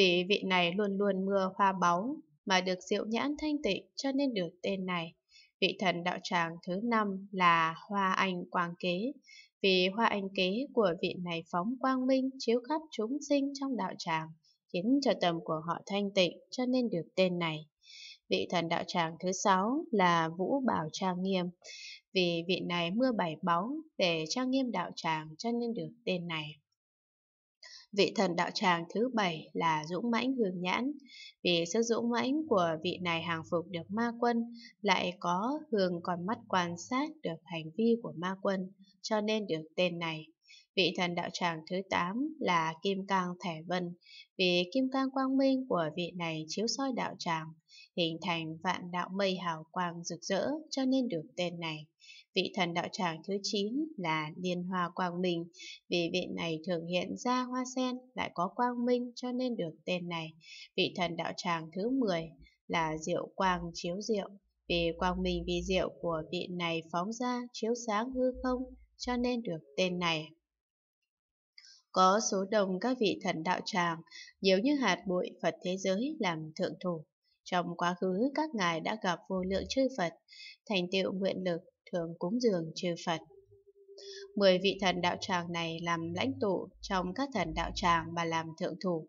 Vì vị này luôn luôn mưa hoa báu, mà được diệu nhãn thanh tịnh cho nên được tên này. Vị thần đạo tràng thứ năm là Hoa Anh Quang Kế, vì hoa anh kế của vị này phóng quang minh chiếu khắp chúng sinh trong đạo tràng, khiến cho tâm của họ thanh tịnh cho nên được tên này. Vị thần đạo tràng thứ sáu là Vũ Bảo Trang Nghiêm, vì vị này mưa bảy báu để trang nghiêm đạo tràng cho nên được tên này. Vị thần đạo tràng thứ bảy là Dũng Mãnh Hương Nhãn. Vì sức dũng mãnh của vị này hàng phục được ma quân, lại có Hương còn mắt quan sát được hành vi của ma quân, cho nên được tên này. Vị thần đạo tràng thứ 8 là Kim Cang Thẻ Vân, vì Kim Cang Quang Minh của vị này chiếu soi đạo tràng, hình thành vạn đạo mây hào quang rực rỡ cho nên được tên này. Vị thần đạo tràng thứ 9 là liên hoa quang minh, vì vị này thường hiện ra hoa sen lại có quang minh cho nên được tên này. Vị thần đạo tràng thứ 10 là diệu quang chiếu diệu, vì quang minh vi diệu của vị này phóng ra chiếu sáng hư không cho nên được tên này. Có số đồng các vị thần đạo tràng, nhiều như hạt bụi Phật thế giới làm thượng thủ. Trong quá khứ các ngài đã gặp vô lượng chư Phật, thành tựu nguyện lực thường cúng dường chư Phật. Mười vị thần đạo tràng này làm lãnh tụ trong các thần đạo tràng mà làm thượng thủ.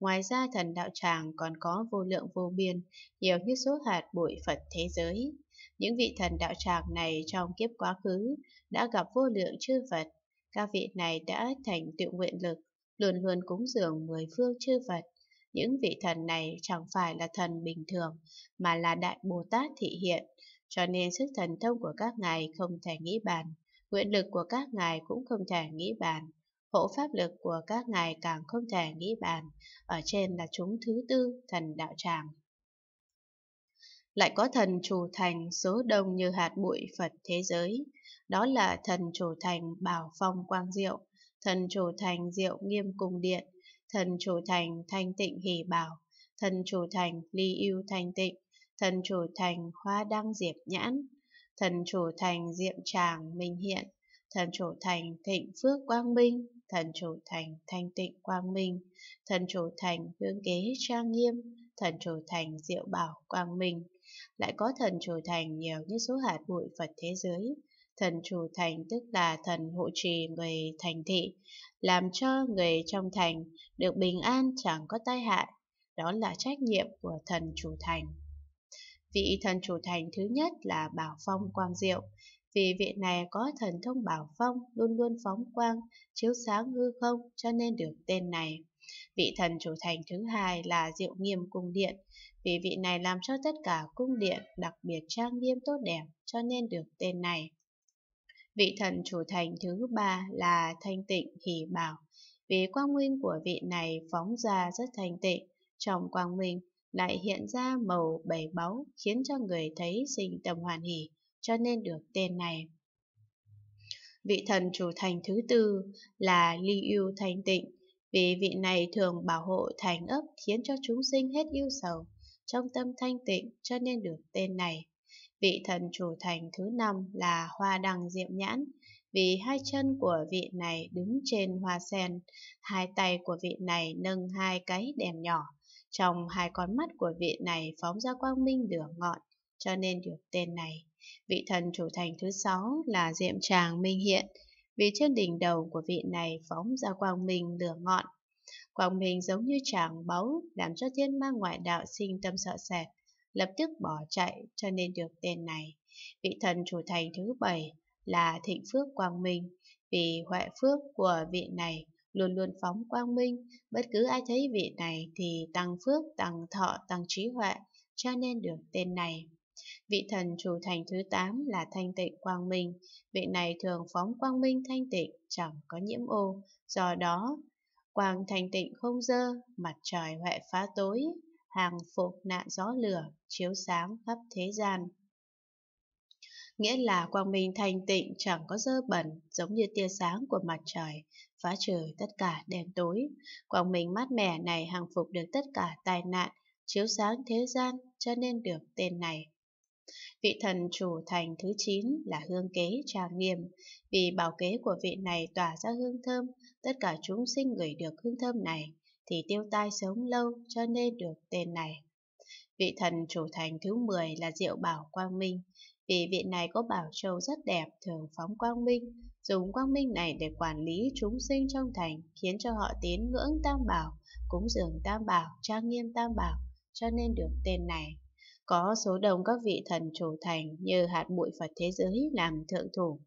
Ngoài ra thần đạo tràng còn có vô lượng vô biên, nhiều như số hạt bụi Phật thế giới. Những vị thần đạo tràng này trong kiếp quá khứ đã gặp vô lượng chư Phật. Các vị này đã thành tựu nguyện lực, luôn luôn cúng dường mười phương chư Phật, những vị thần này chẳng phải là thần bình thường, mà là Đại Bồ Tát thị hiện, cho nên sức thần thông của các ngài không thể nghĩ bàn, nguyện lực của các ngài cũng không thể nghĩ bàn, hộ pháp lực của các ngài càng không thể nghĩ bàn, ở trên là chúng thứ tư thần đạo tràng. Lại có thần chủ thành số đông như hạt bụi Phật thế giới, đó là thần chủ thành Bảo Phong Quang Diệu, thần chủ thành Diệu Nghiêm Cung Điện, thần chủ thành thanh tịnh hỷ bảo, thần chủ thành ly yêu thanh tịnh, thần chủ thành hoa đăng diệp nhãn, thần chủ thành diệm tràng minh hiện, thần chủ thành thịnh phước quang minh, thần chủ thành thanh tịnh quang minh, thần chủ thành hương kế trang nghiêm, thần chủ thành diệu bảo quang minh. Lại có thần chủ thành nhiều như số hạt bụi Phật thế giới, Thần chủ thành tức là thần hộ trì người thành thị, làm cho người trong thành được bình an chẳng có tai hại. Đó là trách nhiệm của thần chủ thành. Vị thần chủ thành thứ nhất là Bảo Phong Quang Diệu. Vì vị này có thần thông Bảo Phong luôn luôn phóng quang, chiếu sáng hư không cho nên được tên này. Vị thần chủ thành thứ hai là Diệu Nghiêm Cung Điện. Vì vị này làm cho tất cả cung điện đặc biệt trang nghiêm tốt đẹp cho nên được tên này. Vị thần chủ thành thứ ba là thanh tịnh hỷ bảo. Vì quang nguyên của vị này phóng ra rất thanh tịnh, trong quang minh lại hiện ra màu bảy báu khiến cho người thấy sinh tâm hoàn hỷ, cho nên được tên này. Vị thần chủ thành thứ tư là ly ưu thanh tịnh, vì vị này thường bảo hộ thành ấp khiến cho chúng sinh hết yêu sầu, trong tâm thanh tịnh cho nên được tên này. Vị thần chủ thành thứ năm là hoa đăng diệm nhãn, vì hai chân của vị này đứng trên hoa sen, hai tay của vị này nâng hai cái đèn nhỏ, trong hai con mắt của vị này phóng ra quang minh lửa ngọn, cho nên được tên này. Vị thần chủ thành thứ sáu là Diệm Tràng Minh Hiện, vì trên đỉnh đầu của vị này phóng ra quang minh lửa ngọn. Quang minh giống như tràng báu, làm cho thiên ma ngoại đạo sinh tâm sợ sệt, lập tức bỏ chạy cho nên được tên này. Vị thần chủ thành thứ bảy là Thịnh Phước Quang Minh, vì huệ phước của vị này luôn luôn phóng quang minh, bất cứ ai thấy vị này thì tăng phước, tăng thọ, tăng trí huệ, cho nên được tên này. Vị thần chủ thành thứ 8 là thanh tịnh quang minh, vị này thường phóng quang minh thanh tịnh, chẳng có nhiễm ô, do đó quang thanh tịnh không dơ, mặt trời huệ phá tối, hàng phục nạn gió lửa, chiếu sáng khắp thế gian. Nghĩa là quang minh thanh tịnh chẳng có dơ bẩn, giống như tia sáng của mặt trời, phá trừ tất cả đèn tối. Quang minh mát mẻ này hàng phục được tất cả tai nạn, chiếu sáng thế gian, cho nên được tên này. Vị thần chủ thành thứ 9 là hương kế trang nghiêm. Vì bảo kế của vị này tỏa ra hương thơm, tất cả chúng sinh gửi được hương thơm này thì tiêu tai sống lâu cho nên được tên này. Vị thần chủ thành thứ 10 là Diệu Bảo Quang Minh, vì vị này có bảo châu rất đẹp thường phóng quang minh, dùng quang minh này để quản lý chúng sinh trong thành, khiến cho họ tín ngưỡng tam bảo, cúng dường tam bảo, trang nghiêm tam bảo, cho nên được tên này. Có số đông các vị thần chủ thành như hạt bụi Phật thế giới làm thượng thủ,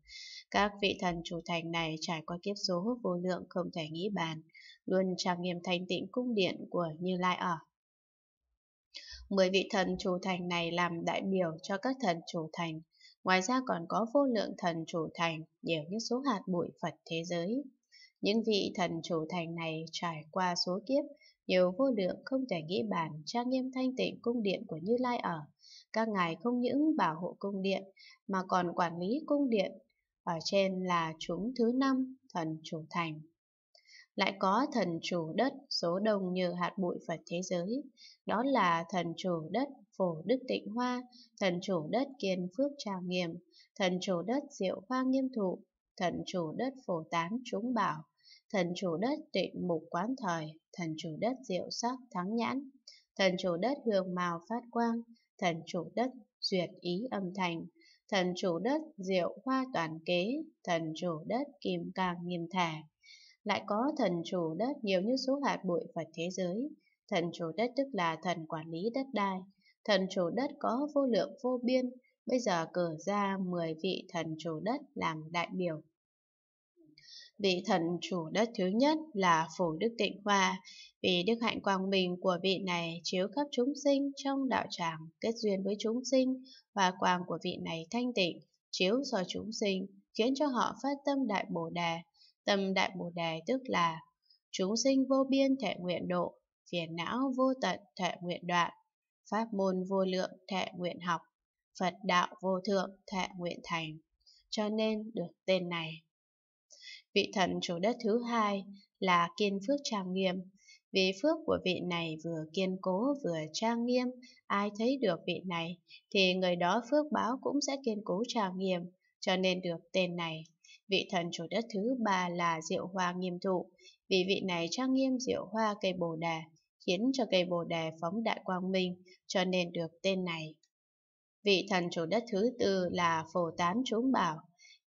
các vị thần chủ thành này trải qua kiếp số vô lượng không thể nghĩ bàn, luôn trang nghiêm thanh tịnh cung điện của Như Lai ở. Mười vị thần chủ thành này làm đại biểu cho các thần chủ thành, ngoài ra còn có vô lượng thần chủ thành, nhiều như số hạt bụi Phật thế giới. Những vị thần chủ thành này trải qua số kiếp, nhiều vô lượng không thể nghĩ bàn trang nghiêm thanh tịnh cung điện của Như Lai ở. Các ngài không những bảo hộ cung điện, mà còn quản lý cung điện ở trên là chúng thứ năm thần chủ thành. Lại có thần chủ đất số đông như hạt bụi Phật thế giới, đó là thần chủ đất phổ đức tịnh hoa, thần chủ đất kiên phước trào nghiêm, thần chủ đất diệu hoa nghiêm thụ, thần chủ đất phổ tán chúng bảo, thần chủ đất tịnh mục quán thời, thần chủ đất diệu sắc thắng nhãn, thần chủ đất hương màu phát quang, thần chủ đất duyệt ý âm thanh, thần chủ đất diệu hoa toàn kế, thần chủ đất kim càng nghiêm thả. Lại có thần chủ đất nhiều như số hạt bụi Phật thế giới, thần chủ đất tức là thần quản lý đất đai, thần chủ đất có vô lượng vô biên, bây giờ cử ra 10 vị thần chủ đất làm đại biểu vị thần chủ đất thứ nhất là Phủ Đức Tịnh hòa, vì đức hạnh quang minh của vị này chiếu khắp chúng sinh trong đạo tràng, kết duyên với chúng sinh, và quang của vị này thanh tịnh, chiếu soi chúng sinh, khiến cho họ phát tâm Đại Bồ Đề. Tâm Đại Bồ Đề tức là chúng sinh vô biên thệ nguyện độ, phiền não vô tận thệ nguyện đoạn, pháp môn vô lượng thệ nguyện học, Phật đạo vô thượng thệ nguyện thành, cho nên được tên này. Vị thần chủ đất thứ hai là kiên phước trang nghiêm. Vì phước của vị này vừa kiên cố vừa trang nghiêm, ai thấy được vị này thì người đó phước báo cũng sẽ kiên cố trang nghiêm, cho nên được tên này. Vị thần chủ đất thứ ba là diệu hoa nghiêm thụ, vì vị này trang nghiêm diệu hoa cây bồ đề, khiến cho cây bồ đề phóng đại quang minh, cho nên được tên này. Vị thần chủ đất thứ tư là Phổ Tán chúng Bảo.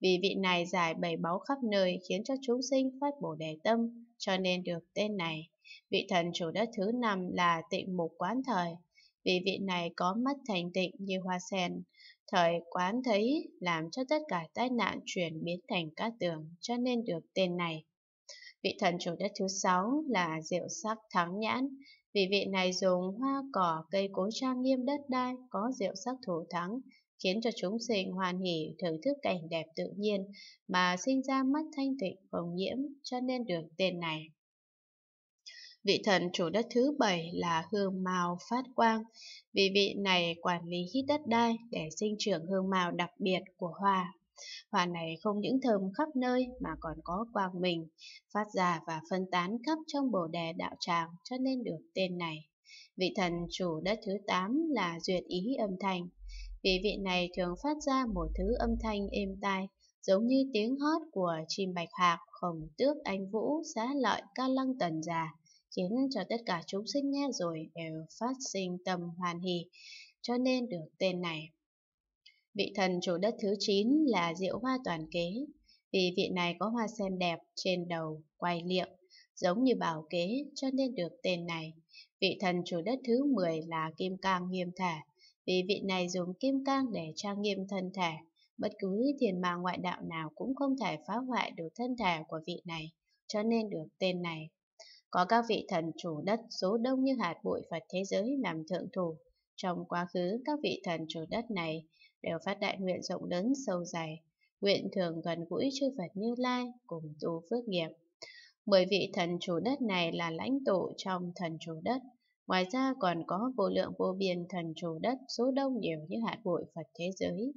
Vì vị này giải bảy báu khắp nơi khiến cho chúng sinh phát bổ đề tâm, cho nên được tên này. Vị thần chủ đất thứ năm là tịnh mục quán thời. Vì vị này có mắt thành tịnh như hoa sen. Thời quán thấy làm cho tất cả tai nạn chuyển biến thành các tường, cho nên được tên này. Vị thần chủ đất thứ sáu là diệu sắc thắng nhãn. Vì vị này dùng hoa cỏ cây cối trang nghiêm đất đai có diệu sắc thủ thắng khiến cho chúng sinh hoàn hỷ thưởng thức cảnh đẹp tự nhiên mà sinh ra mắt thanh tịnh không nhiễm cho nên được tên này. Vị thần chủ đất thứ bảy là hương màu phát quang, vì vị này quản lý hít đất đai để sinh trưởng hương màu đặc biệt của hoa. Hoa này không những thơm khắp nơi mà còn có quang mình, phát ra và phân tán khắp trong bồ đề đạo tràng cho nên được tên này. Vị thần chủ đất thứ 8 là duyệt ý âm thanh. Vì vị này thường phát ra một thứ âm thanh êm tai, giống như tiếng hót của chim bạch hạc, khổng tước, anh vũ, xá lợi, ca lăng tần già, khiến cho tất cả chúng sinh nghe rồi đều phát sinh tâm hoàn hỷ, cho nên được tên này. Vị thần chủ đất thứ 9 là diệu hoa toàn kế, vì vị này có hoa sen đẹp trên đầu, quay liệm, giống như bảo kế cho nên được tên này. Vị thần chủ đất thứ 10 là Kim Cang Nghiêm Thả, vì vị này dùng kim cang để trang nghiêm thân thể. Bất cứ thiền ma ngoại đạo nào cũng không thể phá hoại được thân thể của vị này, cho nên được tên này. Có các vị thần chủ đất số đông như hạt bụi Phật thế giới làm thượng thủ. Trong quá khứ, các vị thần chủ đất này đều phát đại nguyện rộng lớn sâu dày, nguyện thường gần gũi chư Phật Như Lai cùng tu phước nghiệp. Mười vị thần chủ đất này là lãnh tụ trong thần chủ đất, Ngoài ra còn có vô lượng vô biên thần chủ đất số đông nhiều như hạt bụi Phật thế giới.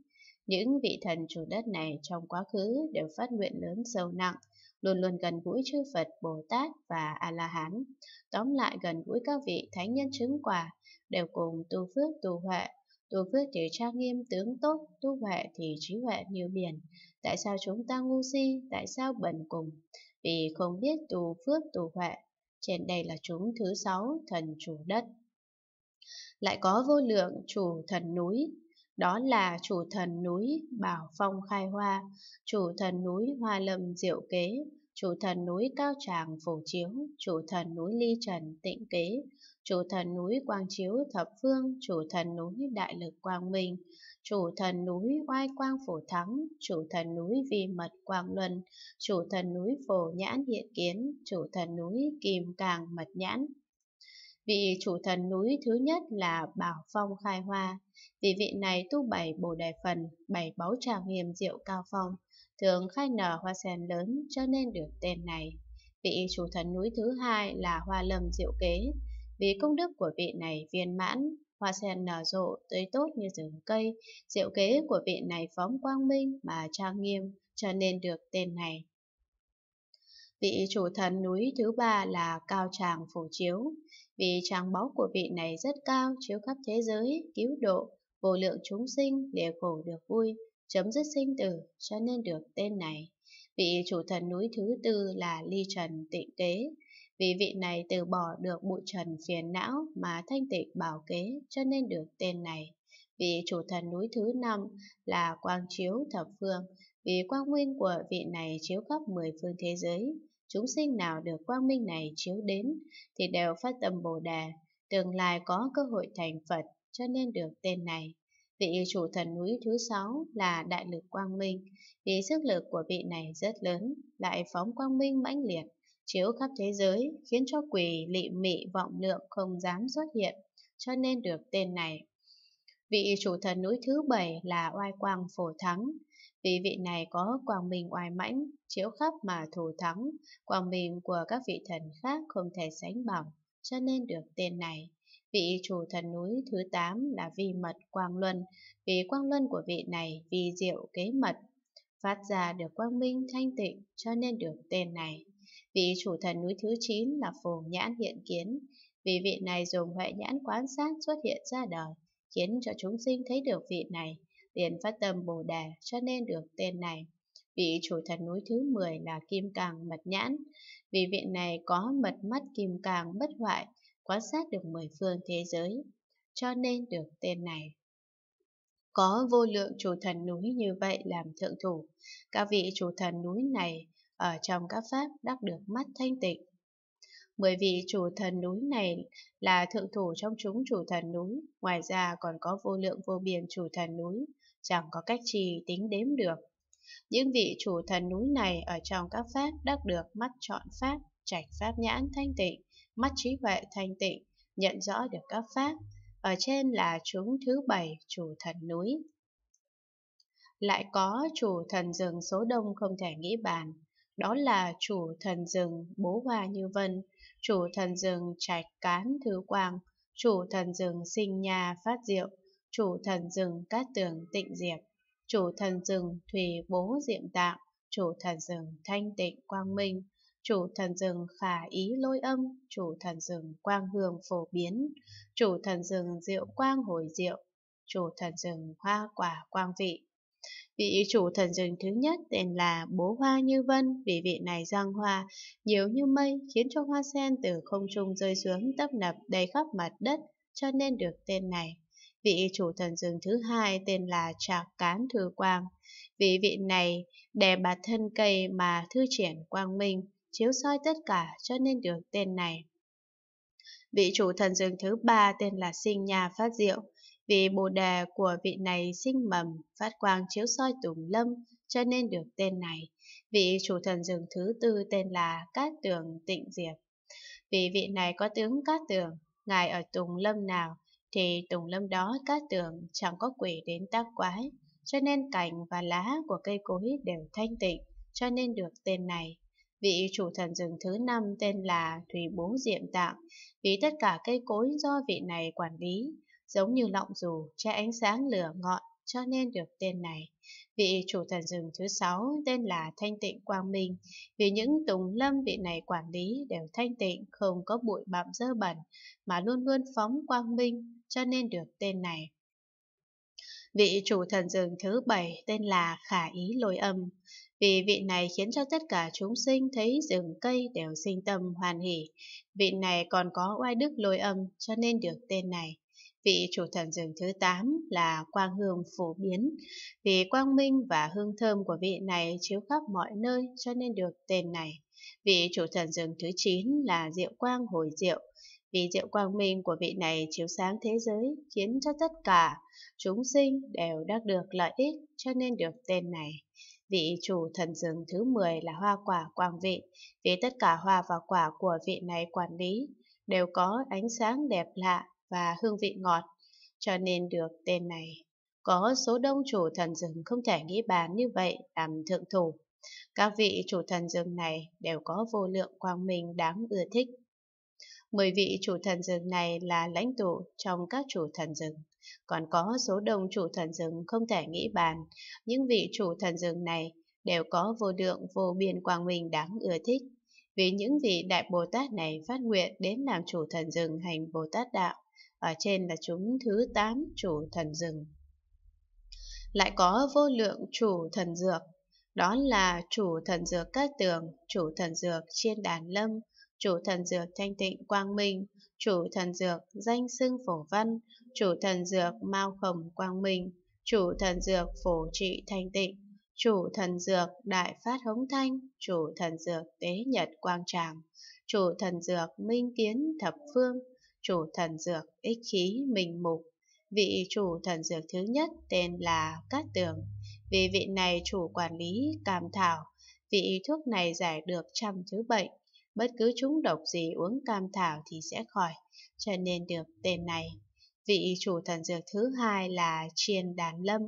Những vị thần chủ đất này trong quá khứ đều phát nguyện lớn sâu nặng, luôn luôn gần gũi chư Phật, Bồ Tát và A-la-hán. Tóm lại gần gũi các vị thánh nhân chứng quả, đều cùng tu phước tu huệ. Tu phước thì trang nghiêm tướng tốt, tu huệ thì trí huệ như biển. Tại sao chúng ta ngu si, tại sao bần cùng? Vì không biết tu phước tu huệ, trên đây là chúng thứ sáu thần chủ đất. Lại có vô lượng chủ thần núi, đó là chủ thần núi Bảo Phong Khai Hoa, chủ thần núi Hoa Lâm Diệu Kế, chủ thần núi Cao Tràng Phổ Chiếu, chủ thần núi Ly Trần Tịnh Kế, chủ thần núi quang chiếu thập phương, chủ thần núi đại lực quang minh, chủ thần núi oai quang phổ thắng, chủ thần núi vi mật quang luân, chủ thần núi phổ nhãn hiện kiến, chủ thần núi kim càng mật nhãn. Vị chủ thần núi thứ nhất là Bảo Phong Khai Hoa, vì vị này tu bảy bồ đề phần, bảy báu tràng hiểm diệu cao phong, thường khai nở hoa sen lớn cho nên được tên này. Vị chủ thần núi thứ hai là Hoa Lâm Diệu Kế, vì công đức của vị này viên mãn, hoa sen nở rộ, tươi tốt như rừng cây, diệu kế của vị này phóng quang minh mà trang nghiêm, cho nên được tên này. Vị chủ thần núi thứ ba là Cao Tràng Phổ Chiếu, vì tràng báu của vị này rất cao, chiếu khắp thế giới, cứu độ, vô lượng chúng sinh, để khổ được vui, chấm dứt sinh tử, cho nên được tên này. Vị chủ thần núi thứ tư là Ly Trần Tịnh tế vì vị này từ bỏ được bụi trần phiền não mà thanh tịnh bảo kế cho nên được tên này. Vì chủ thần núi thứ năm là quang chiếu thập phương, vì quang nguyên của vị này chiếu khắp mười phương thế giới. Chúng sinh nào được quang minh này chiếu đến thì đều phát tâm Bồ Đà, tương lai có cơ hội thành Phật cho nên được tên này. Vị chủ thần núi thứ sáu là đại lực quang minh, vì sức lực của vị này rất lớn, lại phóng quang minh mãnh liệt chiếu khắp thế giới, khiến cho quỷ lị mị vọng lượng không dám xuất hiện, cho nên được tên này. Vị chủ thần núi thứ bảy là oai quang phổ thắng, vì vị này có quang minh oai mãnh, chiếu khắp mà thủ thắng, quang minh của các vị thần khác không thể sánh bằng, cho nên được tên này. Vị chủ thần núi thứ tám là vi mật quang luân, vì quang luân của vị này vì diệu kế mật, phát ra được quang minh thanh tịnh cho nên được tên này. Vị chủ thần núi thứ 9 là phù nhãn hiện kiến, vì vị này dùng huệ nhãn quan sát xuất hiện ra đời, khiến cho chúng sinh thấy được vị này, liền phát tâm Bồ Đề cho nên được tên này. Vị chủ thần núi thứ 10 là Kim Càng Mật Nhãn, vì vị này có mật mắt Kim Càng bất hoại, quan sát được mười phương thế giới, cho nên được tên này. Có vô lượng chủ thần núi như vậy làm thượng thủ, các vị chủ thần núi này ở trong các pháp đắc được mắt thanh tịnh. mười vị chủ thần núi này là thượng thủ trong chúng chủ thần núi, ngoài ra còn có vô lượng vô biên chủ thần núi, chẳng có cách gì tính đếm được. Những vị chủ thần núi này ở trong các pháp đắc được mắt chọn pháp, trạch pháp nhãn thanh tịnh, mắt trí huệ thanh tịnh, nhận rõ được các pháp. Ở trên là chúng thứ bảy chủ thần núi. Lại có chủ thần rừng số đông không thể nghĩ bàn, đó là chủ thần rừng bố hoa như vân, chủ thần rừng trạch cán thứ quang, chủ thần rừng sinh nhà phát diệu, chủ thần rừng cát tường tịnh diệp, chủ thần rừng thủy bố diệm tạng, chủ thần rừng thanh tịnh quang minh, chủ thần rừng khả ý lôi âm, chủ thần rừng quang hương phổ biến, chủ thần rừng diệu quang hồi diệu, chủ thần rừng hoa quả quang vị, Vị chủ thần rừng thứ nhất tên là Bố Hoa Như Vân, vì vị này giang hoa, nhiều như mây, khiến cho hoa sen từ không trung rơi xuống tấp nập đầy khắp mặt đất, cho nên được tên này. Vị chủ thần rừng thứ hai tên là Trạc Cán Thư Quang, vì vị này đè bạt thân cây mà thư triển quang minh, chiếu soi tất cả cho nên được tên này. Vị chủ thần rừng thứ ba tên là Sinh Nhà Phát Diệu, vì bồ đề của vị này sinh mầm, phát quang chiếu soi tùng lâm, cho nên được tên này. Vị chủ thần rừng thứ tư tên là Cát Tường Tịnh Diệp. Vì vị này có tướng Cát Tường, ngài ở tùng lâm nào, thì tùng lâm đó Cát Tường chẳng có quỷ đến tác quái, cho nên cành và lá của cây cối đều thanh tịnh, cho nên được tên này. Vị chủ thần rừng thứ năm tên là Thủy Bố Diệm Tạng, vì tất cả cây cối do vị này quản lý, giống như lọng dù che ánh sáng lửa ngọn cho nên được tên này. Vị chủ thần rừng thứ sáu tên là Thanh Tịnh Quang Minh, vì những tùng lâm vị này quản lý đều thanh tịnh, không có bụi bặm dơ bẩn, mà luôn luôn phóng quang minh, cho nên được tên này. Vị chủ thần rừng thứ bảy tên là Khả Ý Lôi Âm, vì vị này khiến cho tất cả chúng sinh thấy rừng cây đều sinh tâm hoàn hỷ. Vị này còn có oai đức lôi âm, cho nên được tên này. Vị chủ thần rừng thứ 8 là quang hương phổ biến, vì quang minh và hương thơm của vị này chiếu khắp mọi nơi cho nên được tên này. Vị chủ thần rừng thứ 9 là diệu quang hồi diệu, vì diệu quang minh của vị này chiếu sáng thế giới khiến cho tất cả chúng sinh đều đắc được lợi ích cho nên được tên này. Vị chủ thần rừng thứ 10 là hoa quả quang vị, vì tất cả hoa và quả của vị này quản lý đều có ánh sáng đẹp lạ và hương vị ngọt, cho nên được tên này. Có số đông chủ thần rừng không thể nghĩ bàn như vậy làm thượng thủ. Các vị chủ thần rừng này đều có vô lượng quang minh đáng ưa thích. Mười vị chủ thần rừng này là lãnh tụ trong các chủ thần rừng. Còn có số đông chủ thần rừng không thể nghĩ bàn, những vị chủ thần rừng này đều có vô lượng vô biên quang minh đáng ưa thích. Vì những vị Đại Bồ Tát này phát nguyện đến làm chủ thần rừng hành Bồ Tát Đạo, ở trên là chúng thứ tám chủ thần rừng. Lại có vô lượng chủ thần dược, đó là chủ thần dược cát tường, chủ thần dược chiên đàn lâm, chủ thần dược thanh tịnh quang minh, chủ thần dược danh xưng phổ văn, chủ thần dược mao khổng quang minh, chủ thần dược phổ trị thanh tịnh, chủ thần dược đại phát hống thanh, chủ thần dược tế nhật quang tràng, chủ thần dược minh kiến thập phương, chủ thần dược ích khí minh mục. Vị chủ thần dược thứ nhất tên là Cát Tường. Vì vị này chủ quản lý cam thảo, vị thuốc này giải được trăm thứ bệnh. Bất cứ chúng độc gì uống cam thảo thì sẽ khỏi, cho nên được tên này. Vị chủ thần dược thứ hai là Chiên Đàn Lâm.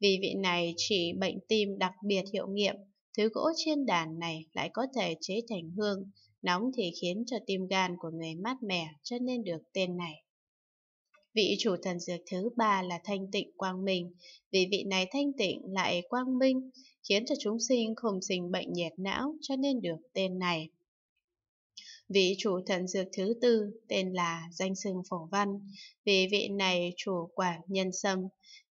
Vì vị này trị bệnh tim đặc biệt hiệu nghiệm, thứ gỗ chiên đàn này lại có thể chế thành hương, Nóng thì khiến cho tim gan của người mát mẻ cho nên được tên này. Vị chủ thần dược thứ ba là thanh tịnh quang minh, vì vị này thanh tịnh lại quang minh, khiến cho chúng sinh không sinh bệnh nhiệt não cho nên được tên này. Vị chủ thần dược thứ tư tên là danh sưng phổ văn, vì vị này chủ quả nhân sâm.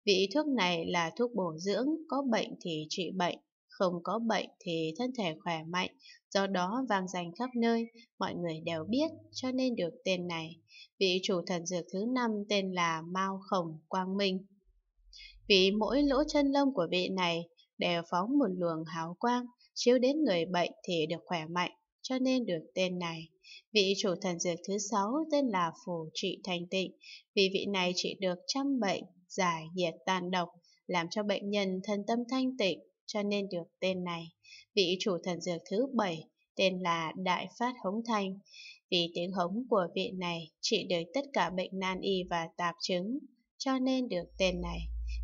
Vị thuốc này là thuốc bổ dưỡng, có bệnh thì trị bệnh, không có bệnh thì thân thể khỏe mạnh, do đó vang danh khắp nơi, mọi người đều biết, cho nên được tên này. Vị chủ thần dược thứ năm tên là Mao Khổng Quang Minh. Vì mỗi lỗ chân lông của vị này đều phóng một luồng hào quang, chiếu đến người bệnh thì được khỏe mạnh, cho nên được tên này. Vị chủ thần dược thứ sáu tên là Phủ Trị Thành Tịnh, vì vị này trị được trăm bệnh, giải nhiệt tàn độc, làm cho bệnh nhân thân tâm thanh tịnh, cho nên được tên này. Vị chủ thần dược thứ bảy tên là Đại Phát Hống Thanh. Vì tiếng hống của vị này trị được tất cả bệnh nan y và tạp chứng, cho nên được tên này.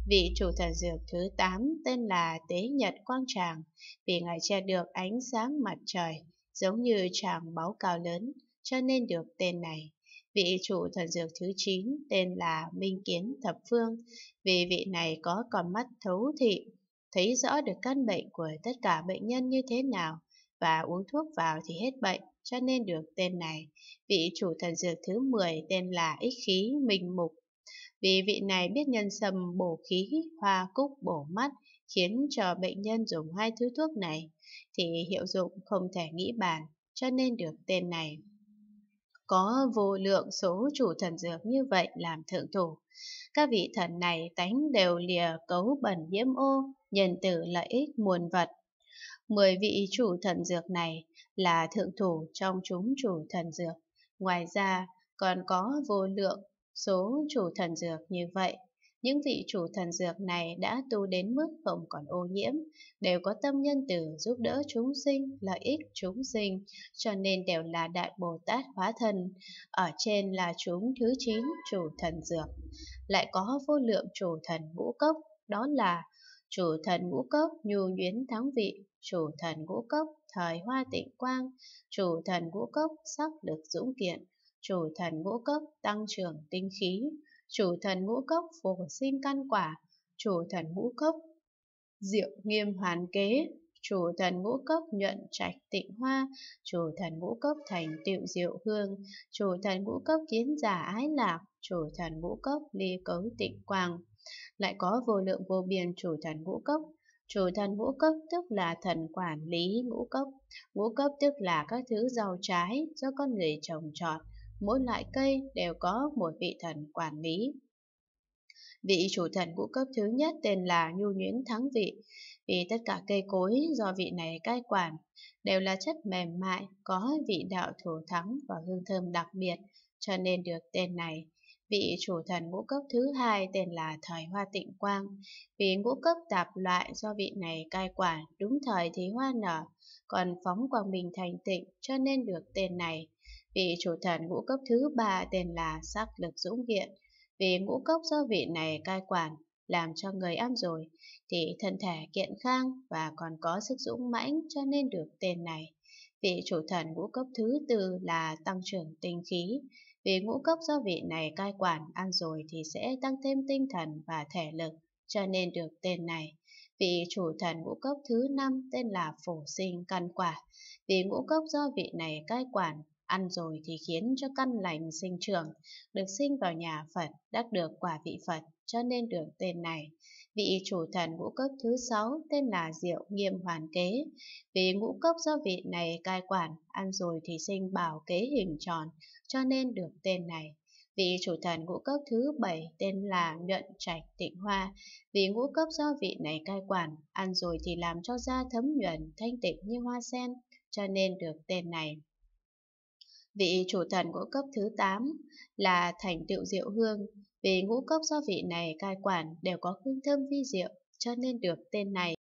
Vị chủ thần dược thứ 8 tên là Tế Nhật Quang Tràng, vì ngài che được ánh sáng mặt trời, giống như tràng báu cao lớn, cho nên được tên này. Vị chủ thần dược thứ 9 tên là Minh Kiến Thập Phương, vì vị này có con mắt thấu thị, thấy rõ được căn bệnh của tất cả bệnh nhân như thế nào và uống thuốc vào thì hết bệnh, cho nên được tên này. Vị chủ thần dược thứ 10 tên là Ích Khí Minh Mục. Vì vị này biết nhân sâm bổ khí, hoa cúc bổ mắt, khiến cho bệnh nhân dùng hai thứ thuốc này, thì hiệu dụng không thể nghĩ bàn, cho nên được tên này. Có vô lượng số chủ thần dược như vậy làm thượng thủ, các vị thần này tánh đều lìa cấu bẩn nhiễm ô, nhân từ lợi ích muôn vật. Mười vị chủ thần dược này là thượng thủ trong chúng chủ thần dược. Ngoài ra còn có vô lượng số chủ thần dược như vậy. Những vị chủ thần dược này đã tu đến mức không còn ô nhiễm, đều có tâm nhân từ giúp đỡ chúng sinh, lợi ích chúng sinh, cho nên đều là Đại Bồ Tát hóa thân. Ở trên là chúng thứ 9 chủ thần dược. Lại có vô lượng chủ thần ngũ cốc, đó là chủ thần ngũ cốc nhu nhuyến thắng vị, chủ thần ngũ cốc thời hoa tịnh quang, chủ thần ngũ cốc sắc lực dũng kiện, chủ thần ngũ cốc tăng trưởng tinh khí, chủ thần ngũ cốc phổ sinh căn quả, chủ thần ngũ cốc diệu nghiêm hoàn kế, chủ thần ngũ cốc nhuận trạch tịnh hoa, chủ thần ngũ cốc thành tựu diệu hương, chủ thần ngũ cốc kiến giả ái lạc, chủ thần ngũ cốc ly cấu tịnh quang. Lại có vô lượng vô biên chủ thần ngũ cốc, Chủ thần ngũ cốc tức là thần quản lý ngũ cốc. Ngũ cốc tức là các thứ rau trái do con người trồng trọt, mỗi loại cây đều có một vị thần quản lý. Vị chủ thần ngũ cấp thứ nhất tên là Nhu Nhuyễn Thắng Vị, vì tất cả cây cối do vị này cai quản đều là chất mềm mại, có vị đạo thủ thắng và hương thơm đặc biệt, cho nên được tên này. Vị chủ thần ngũ cấp thứ hai tên là Thời Hoa Tịnh Quang, vì ngũ cấp tạp loại do vị này cai quản đúng thời thì hoa nở, còn phóng quang bình thành tịnh cho nên được tên này. Vị chủ thần ngũ cấp thứ ba tên là sắc lực dũng kiện. Vì ngũ cốc do vị này cai quản, làm cho người ăn rồi, thì thân thể kiện khang và còn có sức dũng mãnh cho nên được tên này. Vị chủ thần ngũ cấp thứ tư là tăng trưởng tinh khí. Vì ngũ cốc do vị này cai quản ăn rồi thì sẽ tăng thêm tinh thần và thể lực, cho nên được tên này. Vị chủ thần ngũ cốc thứ năm tên là phổ sinh căn quả. Vì ngũ cốc do vị này cai quản Ăn rồi thì khiến cho căn lành sinh trưởng, được sinh vào nhà Phật, đắc được quả vị Phật, cho nên được tên này. Vị chủ thần ngũ cốc thứ sáu tên là Diệu Nghiêm Hoàn Kế. Vì ngũ cốc do vị này cai quản, ăn rồi thì sinh bảo kế hình tròn, cho nên được tên này. Vị chủ thần ngũ cốc thứ bảy tên là Nhuận Trạch Tịnh Hoa. Vì ngũ cốc do vị này cai quản, ăn rồi thì làm cho da thấm nhuận, thanh tịnh như hoa sen, cho nên được tên này. Vị chủ thần ngũ cấp thứ 8 là thành tựu diệu hương, vì ngũ cấp do vị này cai quản đều có hương thơm vi diệu, cho nên được tên này.